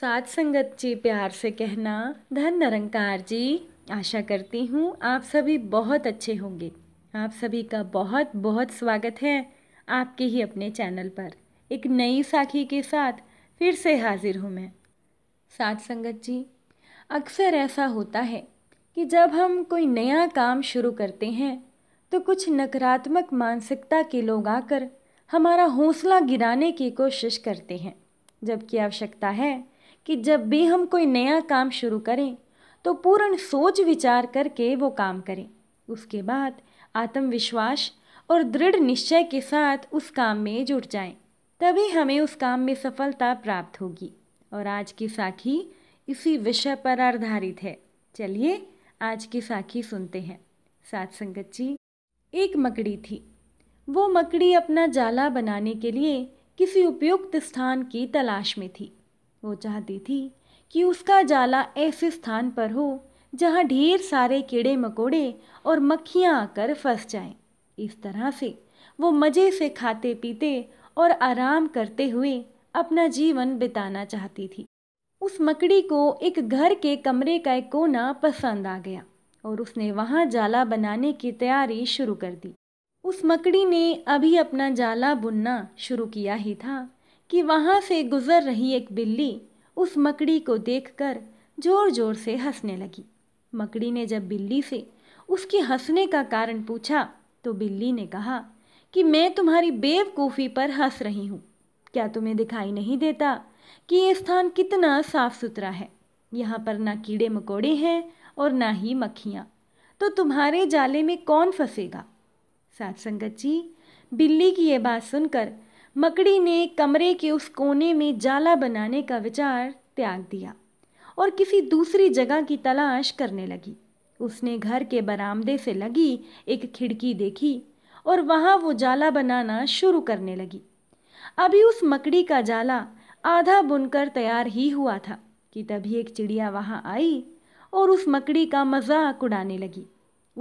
साथ संगत जी प्यार से कहना धन निरंकार जी आशा करती हूँ आप सभी बहुत अच्छे होंगे आप सभी का बहुत बहुत स्वागत है आपके ही अपने चैनल पर एक नई साखी के साथ फिर से हाजिर हूँ मैं साथ संगत जी अक्सर ऐसा होता है कि जब हम कोई नया काम शुरू करते हैं तो कुछ नकारात्मक मानसिकता के लोग आकर हमारा हौसला गिराने की कोशिश करते हैं जबकि आवश्यकता है कि जब भी हम कोई नया काम शुरू करें तो पूर्ण सोच विचार करके वो काम करें उसके बाद आत्मविश्वास और दृढ़ निश्चय के साथ उस काम में जुट जाएं। तभी हमें उस काम में सफलता प्राप्त होगी और आज की साखी इसी विषय पर आधारित है चलिए आज की साखी सुनते हैं सात संगत जी एक मकड़ी थी वो मकड़ी अपना जाला बनाने के लिए किसी उपयुक्त स्थान की तलाश में थी वो चाहती थी कि उसका जाला ऐसे स्थान पर हो जहाँ ढेर सारे कीड़े मकोड़े और मक्खियाँ आकर फंस जाएं। इस तरह से वो मज़े से खाते पीते और आराम करते हुए अपना जीवन बिताना चाहती थी उस मकड़ी को एक घर के कमरे का एक कोना पसंद आ गया और उसने वहाँ जाला बनाने की तैयारी शुरू कर दी उस मकड़ी ने अभी अपना जाला बुनना शुरू किया ही था कि वहाँ से गुजर रही एक बिल्ली उस मकड़ी को देखकर जोर जोर से हंसने लगी मकड़ी ने जब बिल्ली से उसके हंसने का कारण पूछा तो बिल्ली ने कहा कि मैं तुम्हारी बेवकूफ़ी पर हंस रही हूँ क्या तुम्हें दिखाई नहीं देता कि ये स्थान कितना साफ सुथरा है यहाँ पर ना कीड़े मकोड़े हैं और ना ही मक्खियाँ तो तुम्हारे जाले में कौन फंसेगा सात संगत जी बिल्ली की ये बात सुनकर मकड़ी ने कमरे के उस कोने में जाला बनाने का विचार त्याग दिया और किसी दूसरी जगह की तलाश करने लगी उसने घर के बरामदे से लगी एक खिड़की देखी और वहाँ वो जाला बनाना शुरू करने लगी अभी उस मकड़ी का जाला आधा बुनकर तैयार ही हुआ था कि तभी एक चिड़िया वहाँ आई और उस मकड़ी का मजाक उड़ाने लगी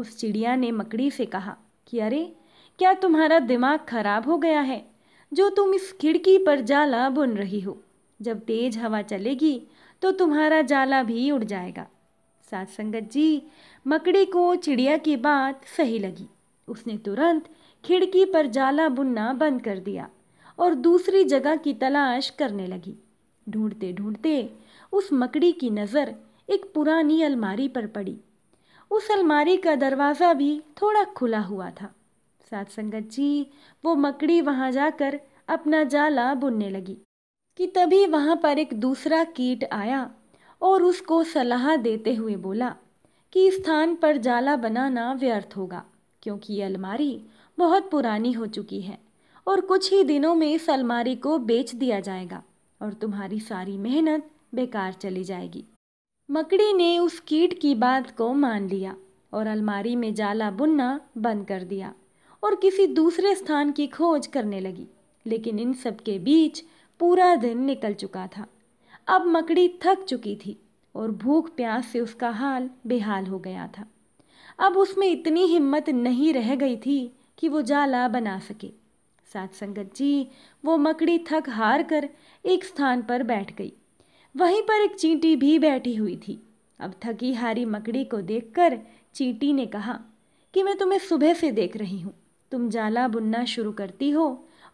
उस चिड़िया ने मकड़ी से कहा कि अरे क्या तुम्हारा दिमाग खराब हो गया है जो तुम इस खिड़की पर जाला बुन रही हो जब तेज हवा चलेगी तो तुम्हारा जाला भी उड़ जाएगा सात संगत जी मकड़ी को चिड़िया की बात सही लगी उसने तुरंत खिड़की पर जाला बुनना बंद कर दिया और दूसरी जगह की तलाश करने लगी ढूंढते ढूंढते उस मकड़ी की नज़र एक पुरानी अलमारी पर पड़ी उस अलमारी का दरवाज़ा भी थोड़ा खुला हुआ था साथ संगत जी वो मकड़ी वहां जाकर अपना जाला बुनने लगी कि तभी वहां पर एक दूसरा कीट आया और उसको सलाह देते हुए बोला कि स्थान पर जाला बनाना व्यर्थ होगा क्योंकि ये अलमारी बहुत पुरानी हो चुकी है और कुछ ही दिनों में इस अलमारी को बेच दिया जाएगा और तुम्हारी सारी मेहनत बेकार चली जाएगी मकड़ी ने उस कीट की बात को मान लिया और अलमारी में जाला बुनना बंद कर दिया और किसी दूसरे स्थान की खोज करने लगी लेकिन इन सब के बीच पूरा दिन निकल चुका था अब मकड़ी थक चुकी थी और भूख प्यास से उसका हाल बेहाल हो गया था अब उसमें इतनी हिम्मत नहीं रह गई थी कि वो जाला बना सके साथ संगत जी वो मकड़ी थक हार कर एक स्थान पर बैठ गई वहीं पर एक चींटी भी बैठी हुई थी अब थकी हारी मकड़ी को देखकर चींटी ने कहा कि मैं तुम्हें सुबह से देख रही हूँ तुम जाला बुनना शुरू करती हो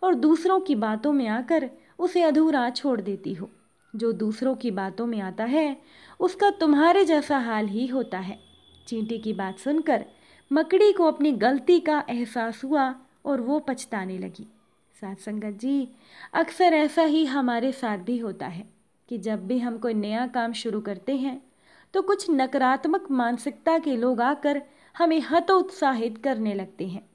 और दूसरों की बातों में आकर उसे अधूरा छोड़ देती हो जो दूसरों की बातों में आता है उसका तुम्हारे जैसा हाल ही होता है चींटी की बात सुनकर मकड़ी को अपनी गलती का एहसास हुआ और वो पछताने लगी साथ संगत जी अक्सर ऐसा ही हमारे साथ भी होता है कि जब भी हम कोई नया काम शुरू करते हैं तो कुछ नकारात्मक मानसिकता के लोग आकर हमें हतोत्साहित करने लगते हैं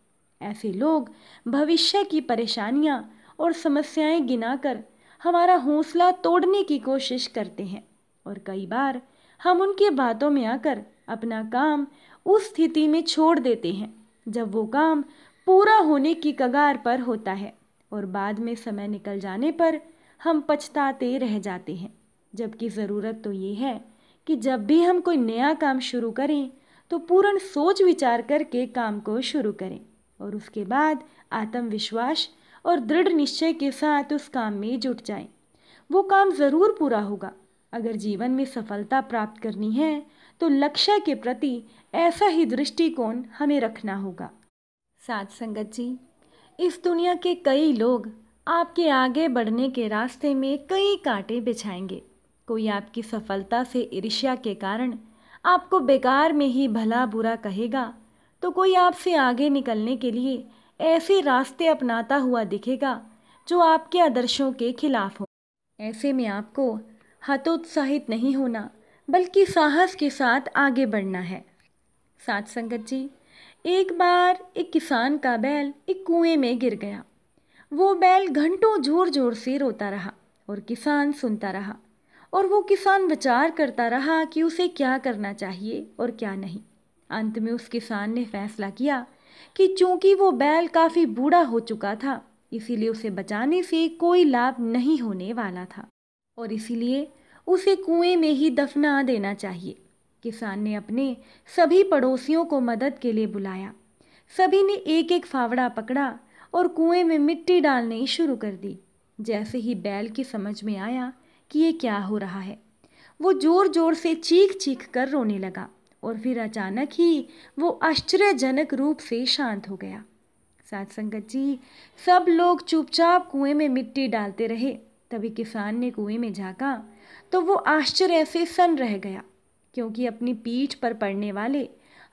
ऐसे लोग भविष्य की परेशानियां और समस्याएं गिनाकर हमारा हौसला तोड़ने की कोशिश करते हैं और कई बार हम उनके बातों में आकर अपना काम उस स्थिति में छोड़ देते हैं जब वो काम पूरा होने की कगार पर होता है और बाद में समय निकल जाने पर हम पछताते रह जाते हैं जबकि ज़रूरत तो ये है कि जब भी हम कोई नया काम शुरू करें तो पूर्ण सोच विचार करके काम को शुरू करें और उसके बाद आत्मविश्वास और दृढ़ निश्चय के साथ उस काम में जुट जाएं। वो काम ज़रूर पूरा होगा अगर जीवन में सफलता प्राप्त करनी है तो लक्ष्य के प्रति ऐसा ही दृष्टिकोण हमें रखना होगा साथ संगत जी इस दुनिया के कई लोग आपके आगे बढ़ने के रास्ते में कई कांटे बिछाएंगे कोई आपकी सफलता से ईर्ष्या के कारण आपको बेकार में ही भला बुरा कहेगा तो कोई आपसे आगे निकलने के लिए ऐसे रास्ते अपनाता हुआ दिखेगा जो आपके आदर्शों के खिलाफ हो ऐसे में आपको हतोत्साहित नहीं होना बल्कि साहस के साथ आगे बढ़ना है साथ संगत जी एक बार एक किसान का बैल एक कुएं में गिर गया वो बैल घंटों जोर जोर से रोता रहा और किसान सुनता रहा और वो किसान विचार करता रहा कि उसे क्या करना चाहिए और क्या नहीं अंत में उस किसान ने फैसला किया कि चूंकि वो बैल काफ़ी बूढ़ा हो चुका था इसीलिए उसे बचाने से कोई लाभ नहीं होने वाला था और इसीलिए उसे कुएं में ही दफना देना चाहिए किसान ने अपने सभी पड़ोसियों को मदद के लिए बुलाया सभी ने एक एक फावड़ा पकड़ा और कुएं में मिट्टी डालनी शुरू कर दी जैसे ही बैल की समझ में आया कि ये क्या हो रहा है वो जोर जोर से चीख चीख कर रोने लगा और फिर अचानक ही वो आश्चर्यजनक रूप से शांत हो गया साथ संगत जी सब लोग चुपचाप कुएं में मिट्टी डालते रहे तभी किसान ने कुएं में झाँका तो वो आश्चर्य से सन रह गया क्योंकि अपनी पीठ पर पड़ने वाले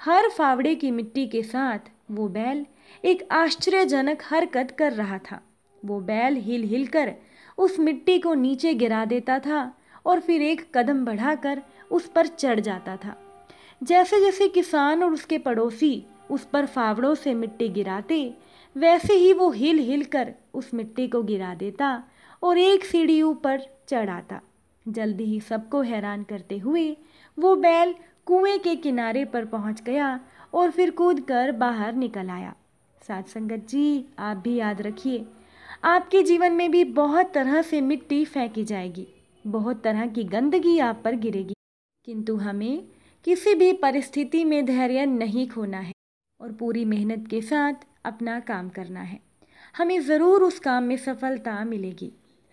हर फावड़े की मिट्टी के साथ वो बैल एक आश्चर्यजनक हरकत कर रहा था वो बैल हिल हिल कर उस मिट्टी को नीचे गिरा देता था और फिर एक कदम बढ़ाकर उस पर चढ़ जाता था जैसे जैसे किसान और उसके पड़ोसी उस पर फावड़ों से मिट्टी गिराते वैसे ही वो हिल हिल कर उस मिट्टी को गिरा देता और एक सीढ़ी ऊपर चढ़ाता जल्दी ही सबको हैरान करते हुए वो बैल कुएं के किनारे पर पहुंच गया और फिर कूद कर बाहर निकल आया साथ संगत जी आप भी याद रखिए आपके जीवन में भी बहुत तरह से मिट्टी फेंकी जाएगी बहुत तरह की गंदगी आप पर गिरेगी किंतु हमें किसी भी परिस्थिति में धैर्य नहीं खोना है और पूरी मेहनत के साथ अपना काम करना है हमें ज़रूर उस काम में सफलता मिलेगी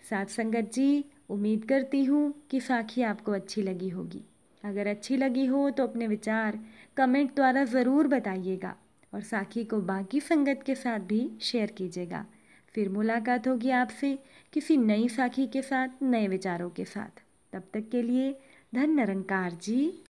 साथ संगत जी उम्मीद करती हूँ कि साखी आपको अच्छी लगी होगी अगर अच्छी लगी हो तो अपने विचार कमेंट द्वारा ज़रूर बताइएगा और साखी को बाकी संगत के साथ भी शेयर कीजिएगा फिर मुलाकात होगी आपसे किसी नई साखी के साथ नए विचारों के साथ तब तक के लिए धन निरंकार जी